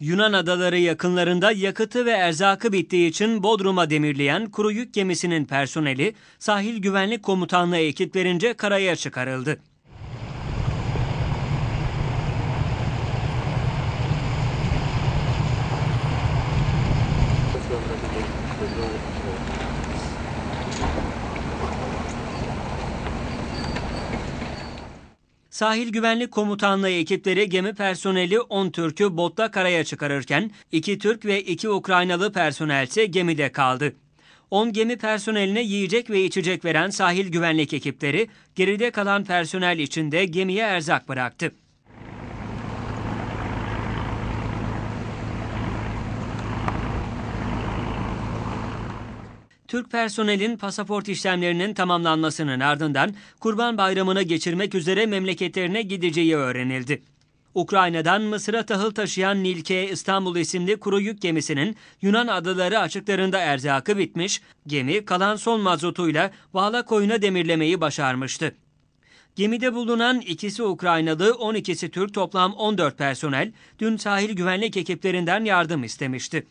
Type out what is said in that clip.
Yunan adaları yakınlarında yakıtı ve erzakı bittiği için Bodrum'a demirleyen kuru yük gemisinin personeli Sahil Güvenlik Komutanlığı ekiplerince karaya çıkarıldı. Thank you. Sahil Güvenlik Komutanlığı ekipleri gemi personeli 10 Türk'ü botla karaya çıkarırken 2 Türk ve 2 Ukraynalı personel ise gemide kaldı. 10 gemi personeline yiyecek ve içecek veren sahil güvenlik ekipleri geride kalan personel için de gemiye erzak bıraktı. Türk personelin pasaport işlemlerinin tamamlanmasının ardından Kurban Bayramı'nı geçirmek üzere memleketlerine gideceği öğrenildi. Ukrayna'dan Mısır'a tahıl taşıyan Nilke İstanbul isimli kuru yük gemisinin Yunan adaları açıklarında erzakı bitmiş, gemi kalan son mazotuyla Vala koyuna demirlemeyi başarmıştı. Gemide bulunan ikisi Ukraynalı, 12'si Türk toplam 14 personel dün sahil güvenlik ekiplerinden yardım istemişti.